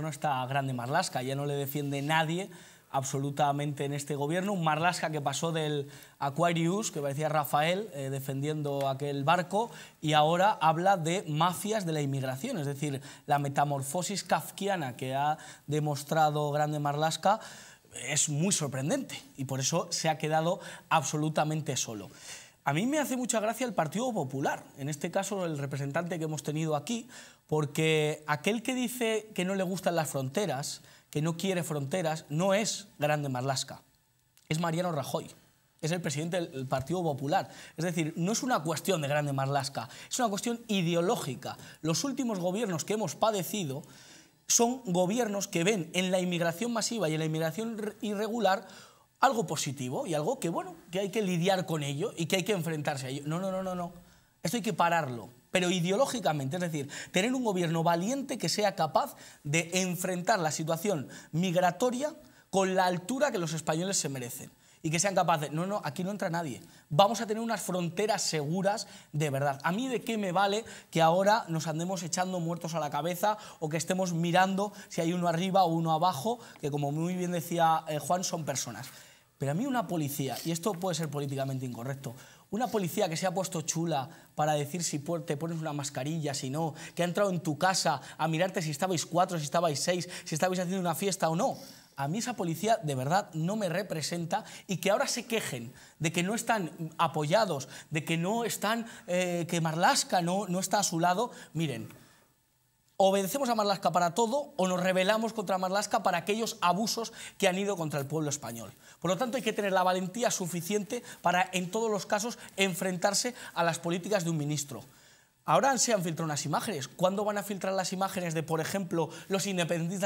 No está grande Marlasca, ya no le defiende nadie absolutamente en este gobierno. Un Marlasca que pasó del Aquarius, que parecía Rafael eh, defendiendo aquel barco, y ahora habla de mafias de la inmigración, es decir, la metamorfosis kafkiana que ha demostrado Grande Marlasca es muy sorprendente y por eso se ha quedado absolutamente solo. A mí me hace mucha gracia el Partido Popular, en este caso el representante que hemos tenido aquí, porque aquel que dice que no le gustan las fronteras, que no quiere fronteras, no es Grande Marlasca, es Mariano Rajoy es el presidente del Partido Popular. Es decir, no es una cuestión de grande marlasca, es una cuestión ideológica. Los últimos gobiernos que hemos padecido son gobiernos que ven en la inmigración masiva y en la inmigración irregular algo positivo y algo que, bueno, que hay que lidiar con ello y que hay que enfrentarse a ello. No, no, no, no, no. Esto hay que pararlo, pero ideológicamente, es decir, tener un gobierno valiente que sea capaz de enfrentar la situación migratoria con la altura que los españoles se merecen y que sean capaces, no, no, aquí no entra nadie. Vamos a tener unas fronteras seguras de verdad. A mí de qué me vale que ahora nos andemos echando muertos a la cabeza o que estemos mirando si hay uno arriba o uno abajo, que como muy bien decía eh, Juan, son personas. Pero a mí una policía, y esto puede ser políticamente incorrecto, una policía que se ha puesto chula para decir si te pones una mascarilla, si no, que ha entrado en tu casa a mirarte si estabais cuatro, si estabais seis, si estabais haciendo una fiesta o no. A mí esa policía de verdad no me representa y que ahora se quejen de que no están apoyados, de que no están, eh, que Marlaska no, no está a su lado. Miren, obedecemos a Marlaska para todo o nos rebelamos contra Marlaska para aquellos abusos que han ido contra el pueblo español. Por lo tanto, hay que tener la valentía suficiente para, en todos los casos, enfrentarse a las políticas de un ministro. Ahora se han filtrado unas imágenes. ¿Cuándo van a filtrar las imágenes de, por ejemplo, los independentistas?